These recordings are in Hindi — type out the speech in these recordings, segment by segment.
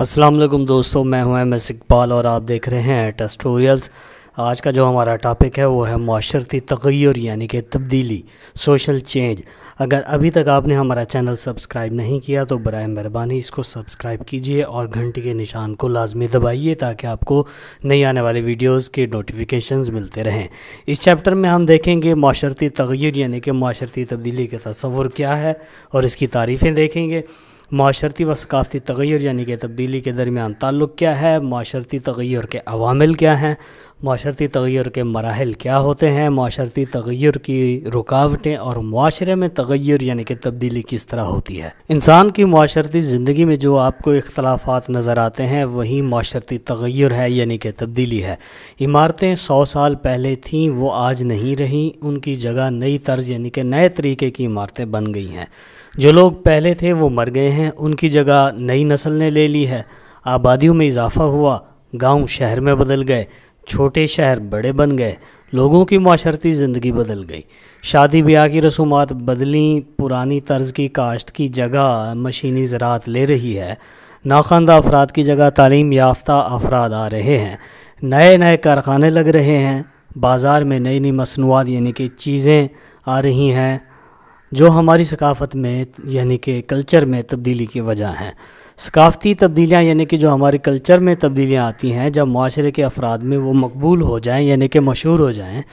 असलम दोस्तों मैं हूं एम एस इकबाल और आप देख रहे हैं टस्टोरियल्स आज का जो हमारा टॉपिक है वो है माशरती तगैर यानी कि तब्दीली सोशल चेंज अगर अभी तक आपने हमारा चैनल सब्सक्राइब नहीं किया तो बर मेहरबानी इसको सब्सक्राइब कीजिए और घंटी के निशान को लाजमी दबाइए ताकि आपको नई आने वाली वीडियोस के नोटिफिकेशन मिलते रहें इस चैप्टर में हम देखेंगे माशरती तगैर यानी कि माशरती तब्दीली का तस्वुर क्या है और इसकी तारीफ़ें देखेंगे माशरती व सकाफती तगैर यानी कि तब्दीली के दरमियान ताल्लुक़ क्या है माशरती तगैर के अवामिल क्या हैं माशरती तगैर के मराहल क्या होते हैं माशरती तगैर की रुकावटें और माशरे में तगैर यानी कि तब्दीली किस तरह होती है इंसान की माशरती ज़िंदगी में जो आपको इख्लाफा नज़र आते हैं वही माशरती तगैर है यानी कि तब्दीली है इमारतें सौ साल पहले थीं वो आज नहीं रहीं उनकी जगह नई तर्ज यानी कि नए तरीके की इमारतें बन गई हैं जो लोग पहले थे वो मर गए हैं उनकी जगह नई नस्ल ने ले ली है आबादियों में इजाफा हुआ गांव शहर में बदल गए छोटे शहर बड़े बन गए लोगों की माशरती ज़िंदगी बदल गई शादी ब्याह की रसूमात बदली पुरानी तर्ज की काश्त की जगह मशीनी ज़रात ले रही है नाखानदा अफराद की जगह तालीम याफ्ता अफराद आ रहे हैं नए नए कारखाने लग रहे हैं बाज़ार में नई नई मसनूआत यानी कि चीज़ें आ रही हैं जो हमारी सकाफत में यानी कि कल्चर में तब्दीली की वजह हैं सकाफती तब्दीलियाँ यानी कि जो हमारे कल्चर में तब्दीलियाँ आती हैं जब माशरे के अफराद में वो मकबूल हो जाएँ यानी कि मशहूर हो जाएँ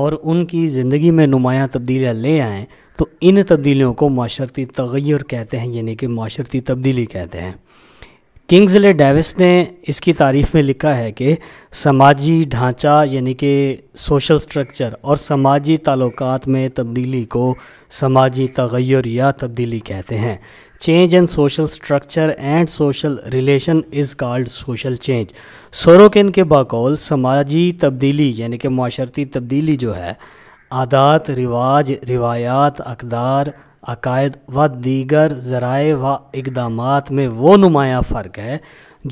और उनकी ज़िंदगी में नुमाया तब्दीलियाँ ले आएँ तो इन तब्दीलियों को माशरती तगैर कहते हैं यानी कि माशरती तब्दीली कहते हैं किंग्सले डेविस ने इसकी तारीफ़ में लिखा है कि समाजी ढांचा यानी कि सोशल स्ट्रक्चर और समाजी ताल्लुक में तब्दीली को समाजी तगैर या तब्दीली कहते हैं change in social structure and social relation is called social change Sorokin के बकौल समाजी तब्दीली यानी कि माशरती तब्दीली जो है आदात रिवाज रिवायात अकदार अकायद व दीगर ज़राए व इकदाम में वो नुमाया फ़र्क है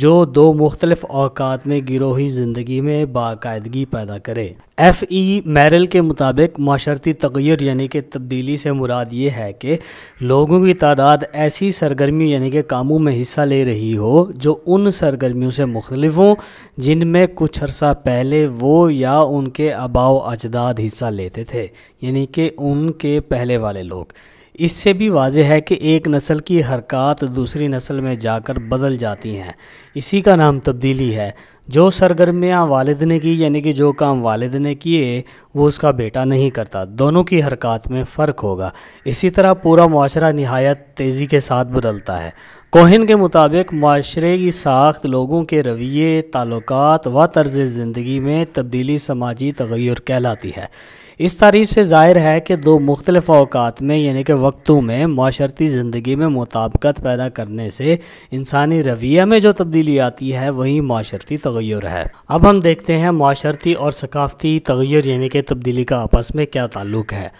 जो दो मुख्तलफ़ अवकात में गिरोही ज़िंदगी में बाकायदगी पैदा करे एफ़ ई मैरल के मुताबिक माशरती तगैर यानी कि तब्दीली से मुराद ये है कि लोगों की तादाद ऐसी सरगर्मी यानी कि कामों में हिस्सा ले रही हो जो उन सरगर्मियों से मुख्तलिफ हों जिनमें कुछ अर्सा पहले वो या उनके अबाव अजदाद हिस्सा लेते थे यानी कि उनके पहले वाले लोग इससे भी वाजह है कि एक नस्ल की हरकत दूसरी नस्ल में जाकर बदल जाती हैं इसी का नाम तब्दीली है जो सरगर्मियाँ वालद ने की यानी कि जो काम वालद ने किए वो उसका बेटा नहीं करता दोनों की हरकत में फ़र्क होगा इसी तरह पूरा माशरा नहायत तेज़ी के साथ बदलता है कोहन के मुताबिक माशरे की साख्त लोगों के रवैये ताल्लुक व तर्ज ज़िंदगी में तब्दीली समाजी तगैर कहलाती है इस तारीफ से जाहिर है कि दो मुख्तलिफ अवकात में यानी कि वक्तों में माशरती ज़िंदगी में मुताबकत पैदा करने से इंसानी रवैया में जो तब्दीली आती है वही माशरती तगैर है अब हम देखते हैं माशरती और सकाफती तगैर यानी कि तब्दीली का आपस में क्या ताल्लुक है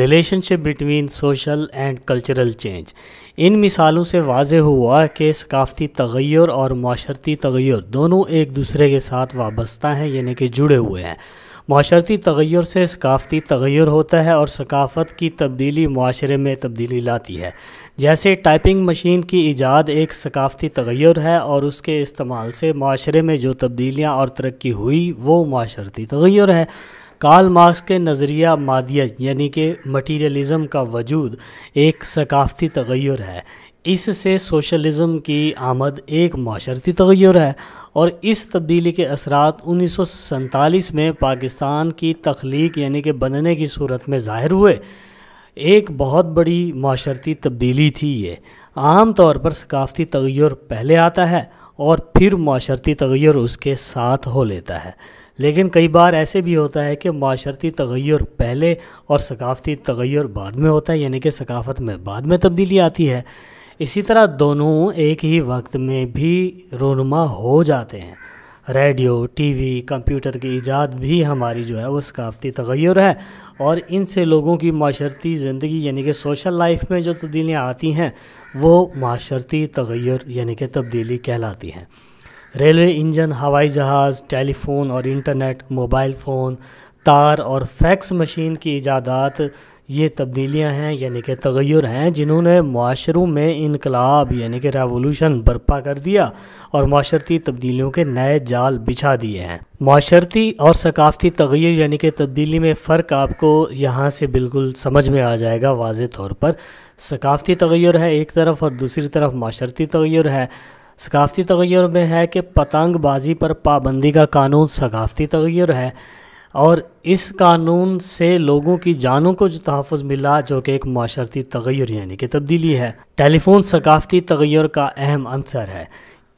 relationship between social and cultural change इन मिसालों से वाज हुआ कि सकाफती तगैर और माशरती तगैर दोनों एक दूसरे के साथ वाबस्ता हैं यानी कि जुड़े हुए हैं माशरती तगैर से सकाफ़ती तगैर होता है और सकाफ़त की तब्दीली माशरे में तब्दीली लाती है जैसे टाइपिंग मशीन की ईजाद एक सकाफ़ती तगैर है और उसके इस्तेमाल से माशरे में जो तब्दीलियाँ और तरक्की हुई वो माशरती तगैर है काल मार्क्स के नज़रिया मादियत यानी कि मटीरियलिज़म का वजूद एक सकाफ़ती तगैर है इससे सोशलिज्म की आमद एक माशरती तगैर है और इस तब्दीली के असरात उन्नीस में पाकिस्तान की तख्लीक यानी कि बनने की सूरत में ज़ाहिर हुए एक बहुत बड़ी माशरती तब्दीली थी ये आम तौर पर सकाफ़ती तगैर पहले आता है और फिर माशरती तगैर उसके साथ हो लेता है लेकिन कई बार ऐसे भी होता है कि माशरती तगैर पहले और सकाफ़ती तगैर बाद में होता है यानी कि सकाफ़त में बाद में तब्दीली आती है इसी तरह दोनों एक ही वक्त में भी रोनुमा हो जाते हैं रेडियो टीवी कंप्यूटर की ईजाद भी हमारी जो है वो सकाफती तगैर है और इनसे लोगों की माशरती ज़िंदगी यानी कि सोशल लाइफ में जो तब्दीलियाँ आती हैं वो माशरती तगैर यानी कि तब्दीली कहलाती हैं रेलवे इंजन हवाई जहाज़ टेलीफोन और इंटरनेट मोबाइल फ़ोन तार और फैक्स मशीन की ईजादात ये तब्दीलियाँ हैं यानी कि तगैर हैं जिन्होंने माशरों में इनकलाब यानी कि रेवोल्यूशन बर्पा कर दिया और माशरती तब्दीलियों के नए जाल बिछा दिए हैं माशरती और सकाफती तगैर यानी कि तब्दीली में फ़र्क आपको यहाँ से बिल्कुल समझ में आ जाएगा वाज तौर पर सकाफती तगैर है एक तरफ और दूसरी तरफ माशरती तगैर है सकाफती तगैर में है कि पतंगबाजी पर पाबंदी का कानून सकाफती तगैर है और इस कानून से लोगों की जानों को जो तहफ़ मिला जो कि एक माशरती तगैर यानी कि तब्दीली है टेलीफोन सकाफ़ती तगैर का अहम अंसर है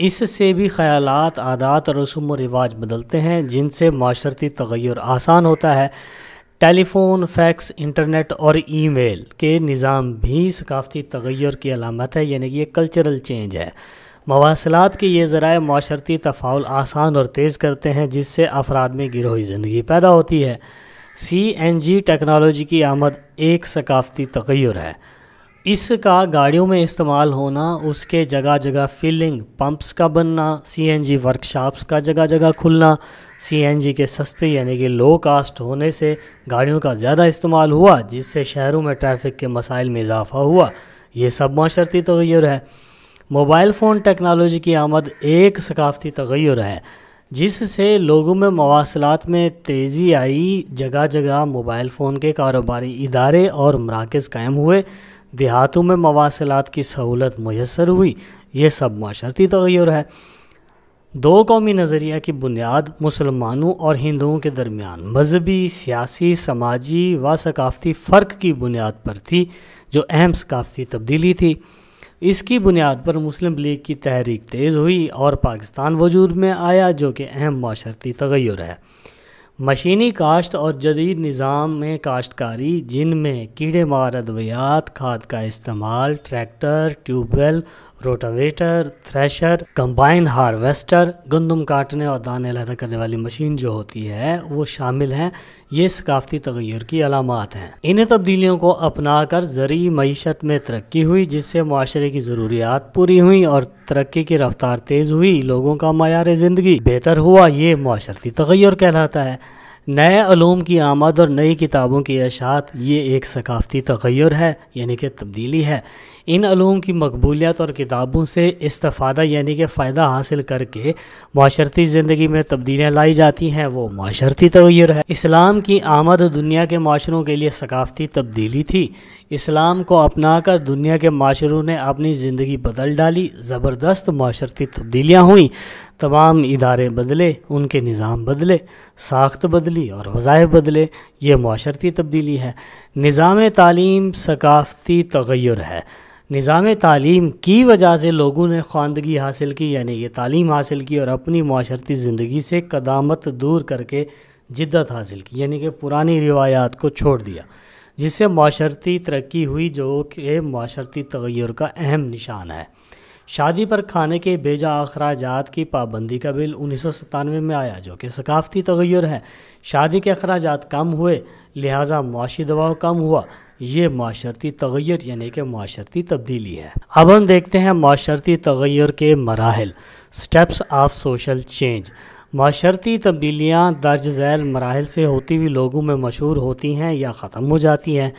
इससे भी ख्याल आदात और रसम व रिवाज बदलते हैं जिनसे माशरती तगैर आसान होता है टेलीफोन फैक्स इंटरनेट और ईमेल के निज़ाम भी सकाफ़ती तगैर की अलामत है यानी कि ये कल्चरल चेंज है मवासलात के ये ज़रा माशरती तफाउल आसान और तेज़ करते हैं जिससे अफराद में गिरोही ज़िंदगी पैदा होती है सी एन जी टेक्नोलॉजी की आमद एक सकाफती तगैर है इसका गाड़ियों में इस्तेमाल होना उसके जगह जगह फिलिंग पंप्स का बनना सी एन जी वर्कशॉप्स का जगह जगह खुलना सी एन जी के सस्ते यानी कि लो कास्ट होने से गाड़ियों का ज़्यादा इस्तेमाल हुआ जिससे शहरों में ट्रैफिक के मसाइल में इजाफा हुआ ये सब माशरती तगैर है मोबाइल फ़ोन टेक्नोलॉजी की आमद एक सकाफती तगैर है जिससे लोगों में मवासलात में तेज़ी आई जगह जगह मोबाइल फ़ोन के कारोबारी इदारे और मराकज़ कायम हुए देहातों में मवासलात की सहूलत मैसर हुई ये सब माशरती तगैर है दो कौमी नज़रिया की बुनियाद मुसलमानों और हिंदुओं के दरमियान मजहबी सियासी समाजी व सकाफ़ती फ़र्क की बुनियाद पर थी जो अहम सकाफ़ती तब्दीली थी इसकी बुनियाद पर मुस्लिम लीग की तहरीक तेज़ हुई और पाकिस्तान वजूद में आया जो कि अहम माशरती तगैर है मशीनी काश्त और जदीद निज़ाम में काश्तकारी जिनमें कीड़े मार अद्वियात खाद का इस्तेमाल tractor tubewell rotavator thresher combine harvester गंदम काटने और दाने अलहदा करने वाली मशीन जो होती है वो शामिल हैं ये सकाफती तगैर की अलामत हैं इन्हें तब्दीलियों को अपना कर ज़रूरी मीशत में तरक्की हुई जिससे माशरे की ज़रूरियात पूरी हुई और तरक्की की रफ्तार तेज़ हुई लोगों का मैार ज़िंदगी बेहतर हुआ ये माशरती तगैर कहलाता है नए आलूम की आमद और नई किताबों की अशात ये एक सकाफ़ती तगैर है यानी कि तब्दीली है इन ूम की मकबूलियत और किताबों से इस्तफ़ादा यानी कि फ़ायदा हासिल करके माशरती ज़िंदगी में तब्दीलियाँ लाई जाती हैं वो माशरती तगैर है इस्लाम की आमद दुनिया के माशरों के लिए सकाफ़ती तब्दीली थी इस्लाम को अपना कर दुनिया के माशरों ने अपनी ज़िंदगी बदल डाली ज़बरदस्त माशरती तब्दीलियाँ हुईं तमाम इदारे बदले उनके निज़ाम बदले साख्त बदली और वज़ाय बदले ये माशरती तब्दीली है निज़ाम तालीम सकाफ़ती तगैर है निज़ाम तालीम की वजह से लोगों ने ख्वानदगी हासिल की यानी ये तालीम हासिल की और अपनी माशरती ज़िंदगी से कदामत दूर करके जिद्दत हासिल की यानी कि पुरानी रिवायात को छोड़ दिया जिससे माशरती तरक्की हुई जो कि माशरती तगैर का अहम निशान है शादी पर खाने के बेजा अखराज की पाबंदी का बिल उन्नीस में आया जो कि सकाफती तगैर है शादी के अखराजात कम हुए लिहाजा मुआशी दबाव कम हुआ ये माशरती तगैर यानी कि माशरती तब्दीली है अब हम देखते हैं माशरती तगैर के मराहल स्टेप्स ऑफ सोशल चेंज माशरती तब्दीलियाँ दर्ज झैल मराहल से होती हुई लोगों में मशहूर होती हैं या ख़त्म हो जाती हैं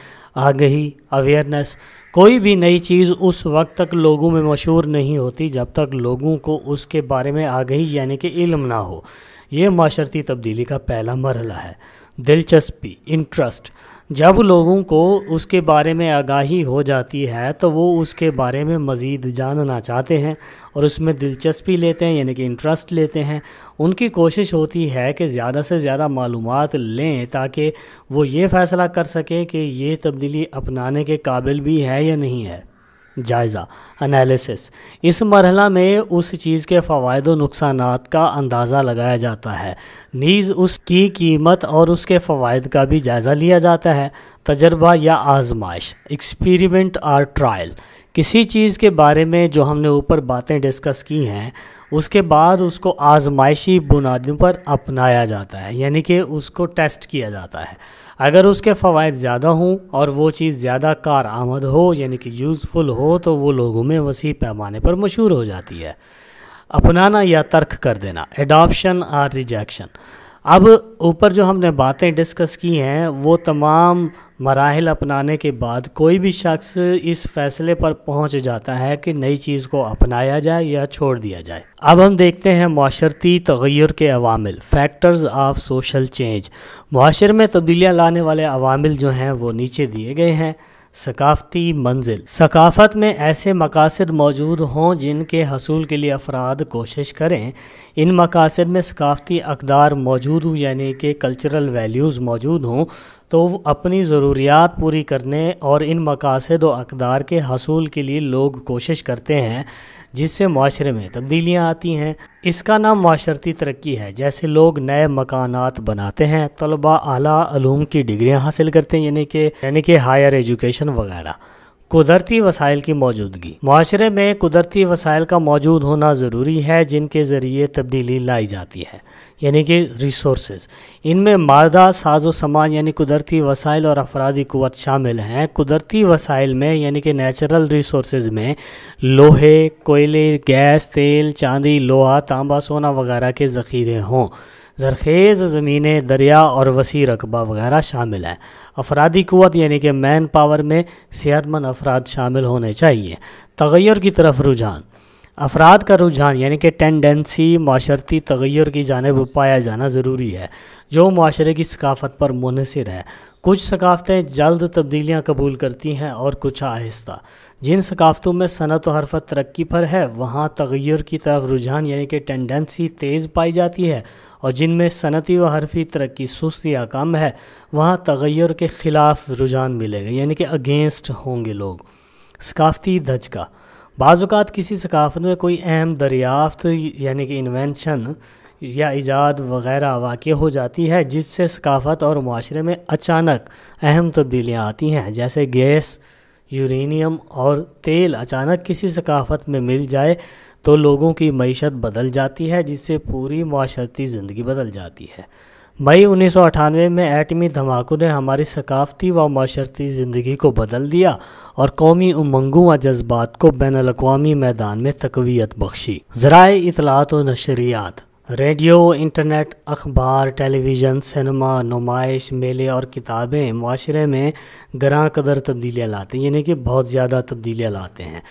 आगही अवेयरनेस कोई भी नई चीज़ उस वक्त तक लोगों में मशहूर नहीं होती जब तक लोगों को उसके बारे में आगही यानी कि इल्म ना हो ये माशरती तब्दीली का पहला मरला है दिलचस्पी इंटरेस्ट जब लोगों को उसके बारे में आगाही हो जाती है तो वो उसके बारे में मज़ीद जानना चाहते हैं और उसमें दिलचस्पी लेते हैं यानी कि इंटरेस्ट लेते हैं उनकी कोशिश होती है कि ज़्यादा से ज़्यादा मालूम लें ताकि वो ये फ़ैसला कर सकें कि ये तब्दीली अपनाने के काबिल भी है या नहीं है जायज़ा अनालिसिस इस मरहला में उस चीज़ के फ़वाद व नुकसान का अंदाज़ा लगाया जाता है नीज़ उसकी कीमत और उसके फ़वाद का भी जायज़ा लिया जाता है तजर्बा या आजमाइश एक्सपेरिमेंट और ट्रायल किसी चीज़ के बारे में जो हमने ऊपर बातें डिस्कस की हैं उसके बाद उसको आजमाइशी बुनियादों पर अपनाया जाता है यानी कि उसको टेस्ट किया जाता है अगर उसके फ़वाद ज़्यादा हों और वो चीज़ ज़्यादा कार आमद हो यानी कि यूज़फुल हो तो वो लोगों में वसी पैमाने पर मशहूर हो जाती है अपनाना या तर्क कर देना एडॉप्शन और रिजेक्शन अब ऊपर जो हमने बातें डिस्कस की हैं वो तमाम मराहल अपनाने के बाद कोई भी शख्स इस फैसले पर पहुंच जाता है कि नई चीज़ को अपनाया जाए या छोड़ दिया जाए अब हम देखते हैं माशरती तगैर के अवामिल फैक्टर्स ऑफ सोशल चेंज माशरे में तब्दीलियाँ लाने वाले अवामिल जो हैं वो नीचे दिए गए हैं सकाफ़ती मंजिल सकाफ़त में ऐसे मकासद मौजूद हों जिनके हसूल के लिए अफराद कोशिश करें इन मकासद में सकाफ़ती अकदार मौजूद हों यानी कि कल्चरल वैल्यूज़ मौजूद हों तो अपनी ज़रूरियात पूरी करने और इन मकासद व अकदार के हसूल के लिए लोग कोशिश करते हैं जिससे माशरे में तब्दीलियाँ आती हैं इसका नाम माशरती तरक्की है जैसे लोग नए मकानात बनाते हैं तलबा आला की डिग्रियाँ हासिल करते हैं यानी कि यानी कि हायर एजुकेशन वगैरह कुदरती वसाइल की मौजूदगी माशरे में कुदरती वसाइल का मौजूद होना ज़रूरी है जिनके ज़रिए तब्दीली लाई जाती है यानी कि रिसोर्स इनमें मादा साजो सामान यानी कुदरती वसाइल और अफरादी क़वत शामिल हैं कुदरती वसाइल में यानी कि नेचुरल रिसोर्स में लोहे कोयले गैस तेल चांदी लोहा तांबा सोना वगैरह के ज़ख़ीरे हों जरखेज़ ज़मीनें दरिया और वसी रकबा वगैरह शामिल हैं अफरादी क़वत यानी कि मैन पावर में सेहतमंद अफराद शामिल होने चाहिए तगैर की तरफ रुझान अफराद का रुझान यानी कि टेंडेंसी माशरती तगैर की जानब पाया जाना ज़रूरी है जो माशरे की सकाफ़त पर मुनसर है कुछ सकाफ़तें जल्द तब्दीलियाँ कबूल करती हैं और कुछ आहिस्ता जिन सकाफ़तों में सनत और हरफत तरक्की पर है वहाँ तगैर की तरफ रुझान यानी कि टेंडेंसी तेज़ पाई जाती है और जिनमें सनती व हरफी तरक्की सुस्त या कम है वहाँ तगैर के ख़िलाफ़ रुझान मिलेगा यानी कि अगेंस्ट होंगे लोग सकाफ़ती धचका बाज़ात किसी सकाफ़त में कोई अहम दरियाफ्त यानी कि इन्वेंशन या ईजाद वगैरह वाक़ हो जाती है जिससे सकाफ़त और माशरे में अचानक अहम तब्दीलियाँ आती हैं जैसे गैस यूरेनियम और तेल अचानक किसी सकाफ़त में मिल जाए तो लोगों की मीशत बदल जाती है जिससे पूरी माशरती ज़िंदगी बदल जाती है मई उन्नीस में एटमी धमाकों ने हमारी सकाफती व माशरती ज़िंदगी को बदल दिया और कौमी उमंगों व जज्बात को बैन अवी मैदान में तकवीत बख्शी ज़रा इतलात व नशरियात रेडियो इंटरनेट अखबार टेलीविज़न सिनेमा नुमाइश मेले और किताबें माशरे में ग्रां कदर तब्दीलियाँ लाते हैं यानी कि बहुत ज़्यादा तब्दीलियाँ लाते हैं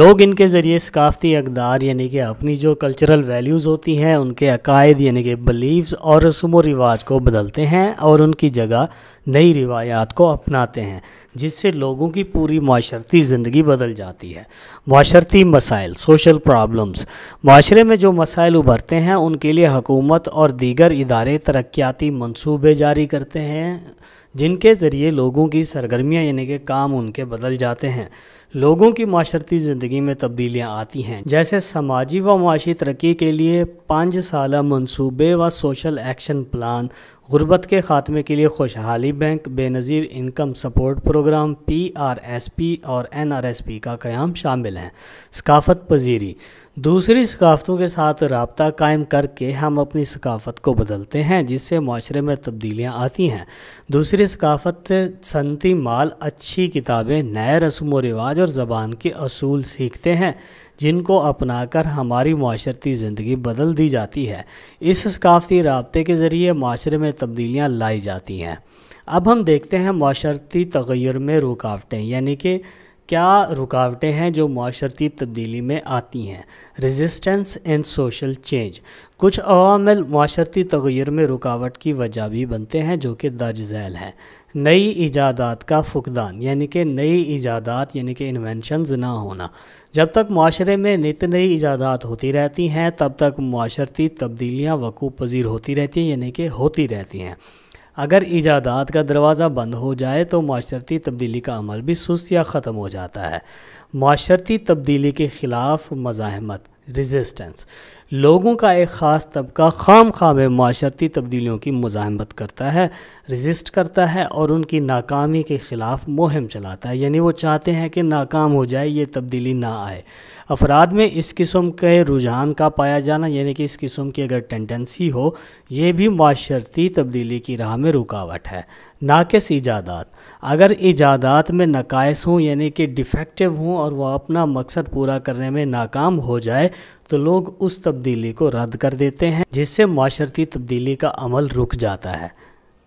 लोग इनके ज़रिए सकाफ़ती अकदार यानी कि अपनी जो कल्चरल वैल्यूज़ होती हैं उनके अकायद यानी कि बिलीव्स और रस्म व रिवाज को बदलते हैं और उनकी जगह नई रिवायात को अपनाते हैं जिससे लोगों की पूरी माशरती ज़िंदगी बदल जाती है माशरती मसाइल सोशल प्रॉब्लम्स माशरे में जो मसाइल उभरते हैं उनके के लिए हकूमत और दीगर इदारे तरक्याती मंसूबे जारी करते हैं जिनके ज़रिए लोगों की सरगर्मियाँ यानी कि काम उनके बदल जाते हैं लोगों की माशरती ज़िंदगी में तब्दीलियाँ आती हैं जैसे समाजी व माशी तरक्की के लिए पाँच साल मनसूबे व सोशल एक्शन प्लान गुरबत के ख़ात्मे के लिए Khushhali bank Benazir income support programme P R S P और एन आर एस पी का क़्याम शामिल हैं सकाफ़त पजीरी दूसरी सकाफ़तों के साथ रबता कायम करके हम अपनी सकाफ़त को बदलते हैं जिससे माशरे में तब्दीलियाँ आती हैं दूसरी सकाफ़त सनती माल अच्छी किताबें नए रस्म व रिवाज और ज़बान के असूल सीखते हैं जिनको अपनाकर हमारी माशरती ज़िंदगी बदल दी जाती है इस सकाफती रबते के ज़रिए माशरे में तब्दीलियाँ लाई जाती हैं अब हम देखते हैं माशरती तगैर में रुकावटें यानी कि क्या रुकावटें हैं जो माशरती तब्दीली में आती हैं रेजिस्टेंस इन सोशल चेंज कुछ अवामल माशरती तगैर में रुकावट की वजह भी बनते हैं जो कि दर्ज झैल हैं नई ईजादात का फुकदान यानी कि नई ईजादात यानी कि इन्वेंशनज ना होना जब तक माशरे में नित नई ईजादात होती रहती हैं तब तक माशरती तब्दीलियाँ वकूफ़ पजीर होती रहती हैं यानी कि होती रहती हैं अगर ईजादात का दरवाज़ा बंद हो जाए तो माशरती तब्दीली का अमल भी सुस्त या ख़त्म हो जाता है माशरती तब्दीली के ख़िलाफ़ मजामत रिजिस्टेंस लोगों का एक ख़ास तबका खाम खाब माशरती तब्दीलियों की मजामत करता है रजिस्ट करता है और उनकी नाकामी के ख़िलाफ़ मुहिम चलाता है यानी वो चाहते हैं कि नाकाम हो जाए ये तब्दीली ना आए अफराद में इस किस्म के रुझान का पाया जाना यानी कि इस किस्म की अगर टेंडेंसी हो ये भी माशरती तब्दीली की राह में रुकावट है नाकस ईजादात अगर ईजादात में नकायस हों यानी कि डिफेक्टिव हों और वह अपना मकसद पूरा करने में नाकाम हो जाए तो लोग उस तब्दीली को रद्द कर देते हैं जिससे माशरती तब्दीली का अमल रुक जाता है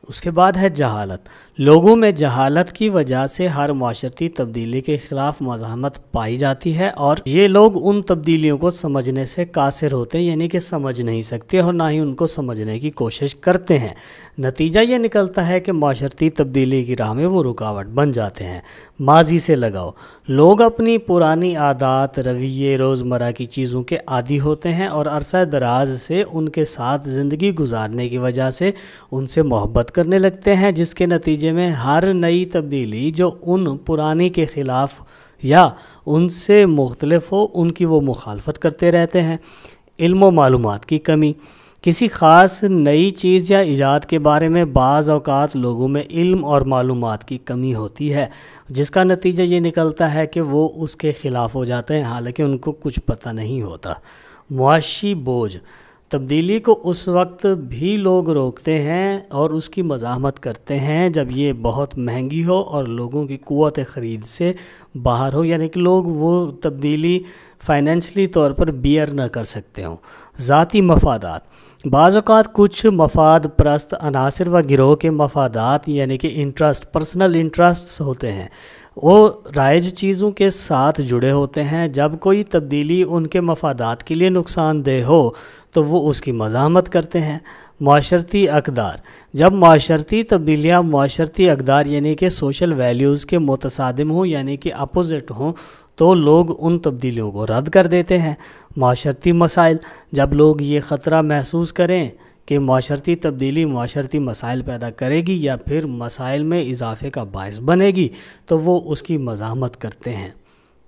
उसके बाद है जहालत लोगों में जहालत की वजह से हर माशरती तब्दीली के ख़िलाफ़ मजामत पाई जाती है और ये लोग उन तब्दीलियों को समझने से कासिर होते हैं यानी कि समझ नहीं सकते और ना ही उनको समझने की कोशिश करते हैं नतीजा ये निकलता है कि माशरती तब्दीली की राह में वो रुकावट बन जाते हैं माजी से लगाओ लोग अपनी पुरानी आदात रवैये रोज़मर्रा की चीज़ों के आदि होते हैं और अरसा दराज से उनके साथ ज़िंदगी गुजारने की वजह से उनसे मोहब्बत करने लगते हैं जिसके नतीजे में हर नई तब्दीली जो उन पुरानी के ख़िलाफ़ या उनसे मुख्तलफ हो उनकी वो मुखालफत करते रहते हैं इल्म मालूम की कमी किसी ख़ास नई चीज़ या ईजाद के बारे में बाज़ अवकात लोगों में इल्म और मालूम की कमी होती है जिसका नतीजा ये निकलता है कि वो उसके ख़िलाफ़ हो जाते हैं हालांकि उनको कुछ पता नहीं होता मुआशी बोझ तब्दीली को उस वक्त भी लोग रोकते हैं और उसकी मजामत करते हैं जब ये बहुत महंगी हो और लोगों की क़वत ख़रीद से बाहर हो यानी कि लोग वो तब्दीली फाइनेंशली तौर पर बियर ना कर सकते हों ज़ाती मफादात बाज़ात कुछ मफाद परस्त अनासर व गिरोह के मफादात यानी कि इंटरेस्ट पर्सनल इंटरेस्ट होते हैं वो राइज चीज़ों के साथ जुड़े होते हैं जब कोई तब्दीली उनके मफादात के लिए नुकसानदेह हो तो वो उसकी मजामत करते हैं माशरती अकदार जब माशरती तब्दीलियाँ माशरती अकदार यानी कि सोशल वैल्यूज़ के मुतसादम हों यानी कि अपोज़िट हों तो लोग उन तब्दीलियों को रद्द कर देते हैं माशरती मसाइल जब लोग ये ख़तरा महसूस करें कि माशरती तब्दीली माशरती मसाइल पैदा करेगी या फिर मसाइल में इजाफे का बायस बनेगी तो वो उसकी मजामत करते हैं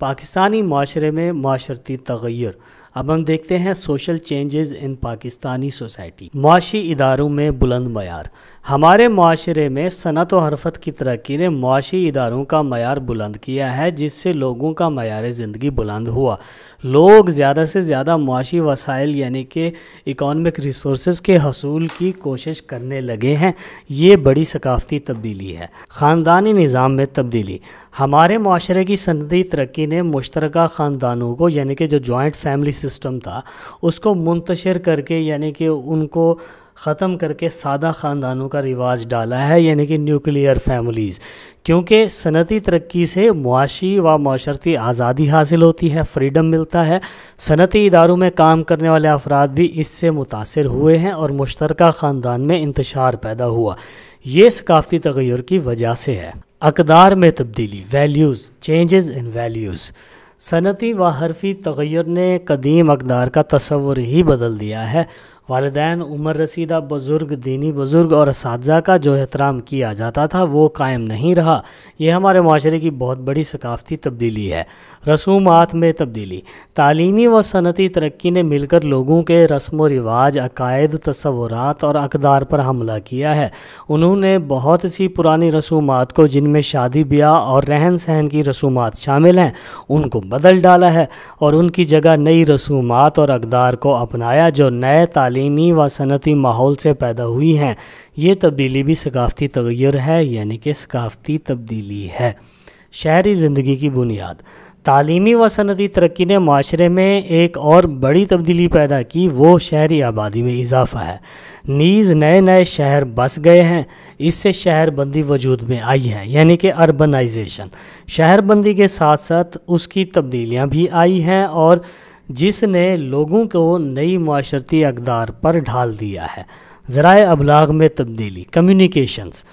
पाकिस्तानी माशरे में माशरती तगैर अब हम देखते हैं social changes in Pakistani society मुआशी इदारों में बुलंद मैार हमारे माशरे में सनत व हरफत की तरक्की ने मुआशी इदारों का मैार बुलंद किया है जिससे लोगों का मैार ज़िंदगी बुलंद हुआ लोग ज़्यादा से ज़्यादा मुआशी वसाइल यानी कि इकॉनमिक रिसोर्स के हसूल की कोशिश करने लगे हैं ये बड़ी सकाफती तब्दीली है ख़ानदानी निज़ाम में तब्दीली हमारे माशरे की सनती तरक्की ने मुश्तरक ख़ानदानों को यानी कि जो जॉइंट फैमिली सिस्टम था उसको मुंतशर करके यानी कि उनको ख़त्म करके सादा ख़ानदानों का रिवाज डाला है यानी कि न्यूक्लियर फैमिलीज़ क्योंकि सनती तरक्की से मुआशी व माशरती आज़ादी हासिल होती है फ्रीडम मिलता है सनती इदारों में काम करने वाले अफराद भी इससे मुतासर हुए हैं और मुश्तर ख़ानदान में इंतशार पैदा हुआ ये सकाफ़ती तगैर की वजह से है अकदार में तब्दीली वैल्यूज़ चेंजेस इन वैल्यूज़ सनती व हरफी तगैर ने कदीम अकदार का तस्वर ही बदल दिया है वालदान उम्र रसीदा बुज़ुर्ग दीनी बुज़ुर्ग और इस का जो एहतराम किया जाता था वो कायम नहीं रहा यह हमारे माशरे की बहुत बड़ी सकाफती तब्दीली है रसूमात में तब्दीली तालीमी व सनती तरक्की ने मिलकर लोगों के रस्म व रिवाज अकायद तस्वरत और अकदार पर हमला किया है उन्होंने बहुत सी पुरानी रसूमात को जिनमें शादी ब्याह और रहन सहन की रसूमात शामिल हैं उनको बदल डाला है और उनकी जगह नई रसूमात और अकदार को अपनाया जो नए तालीमी व सनती माहौल से पैदा हुई हैं ये तब्दीली भी सकाफ़ती तगैर है यानी कि सकाफ़ती तब्दीली है शहरी ज़िंदगी की बुनियाद तालीमी व सनती तरक्की ने माशरे में एक और बड़ी तब्दीली पैदा की वो शहरी आबादी में इजाफ़ा है नीज़ नए नए शहर बस गए हैं इससे शहरबंदी वजूद में आई है यानी कि अर्बनाइजेशन शहरबंदी के साथ साथ उसकी तब्दीलियाँ भी आई हैं और जिसने लोगों को नई माशरती अकदार पर ढाल दिया है ज़रा अबलाग में तब्दीली कम्युनिकेशंस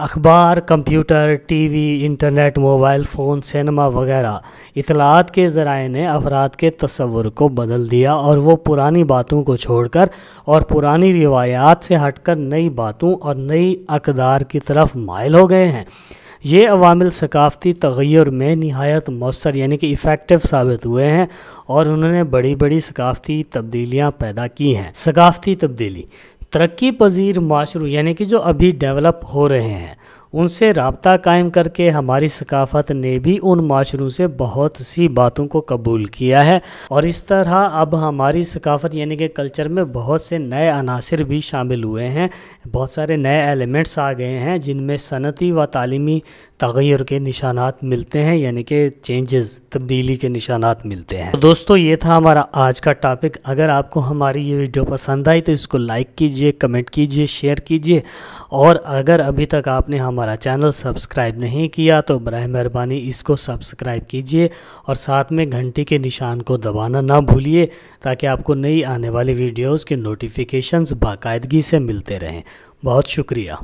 अखबार computer TV internet mobile phone cinema वगैरह इतलात के ज़राए ने अफराद के तस्वुर को बदल दिया और वो पुरानी बातों को छोड़कर और पुरानी रिवायात से हटकर नई बातों और नई अकदार की तरफ मायल हो गए हैं ये अवामिल सकाफ़ती तगैर में नहायत मौसर यानी कि इफ़ेक्टिव साबित हुए हैं और उन्होंने बड़ी बड़ी सकाफ़ती तब्दीलियाँ पैदा की हैं सकाफ़ती तब्दीली तरक्की पजीर माशरू यानी कि जो अभी डेवलप हो रहे हैं उनसे रबता कायम करके हमारी सकाफत ने भी उन माशरों से बहुत सी बातों को कबूल किया है और इस तरह अब हमारी सकाफत यानी कि कल्चर में बहुत से नए अनासर भी शामिल हुए हैं बहुत सारे नए एलिमेंट्स आ गए हैं जिनमें सनती व तलीमी तगैर के निशानात मिलते हैं यानी कि चेंजेस तब्दीली के निशानात मिलते हैं दोस्तों ये था हमारा आज का टॉपिक अगर आपको हमारी ये वीडियो पसंद आई तो इसको लाइक कीजिए कमेंट कीजिए शेयर कीजिए और अगर अभी तक आपने हमारे हमारा चैनल सब्सक्राइब नहीं किया तो बर मेहरबानी इसको सब्सक्राइब कीजिए और साथ में घंटी के निशान को दबाना ना भूलिए ताकि आपको नई आने वाली वीडियोज़ के नोटिफिकेशंस बाकायदगी से मिलते रहें बहुत शुक्रिया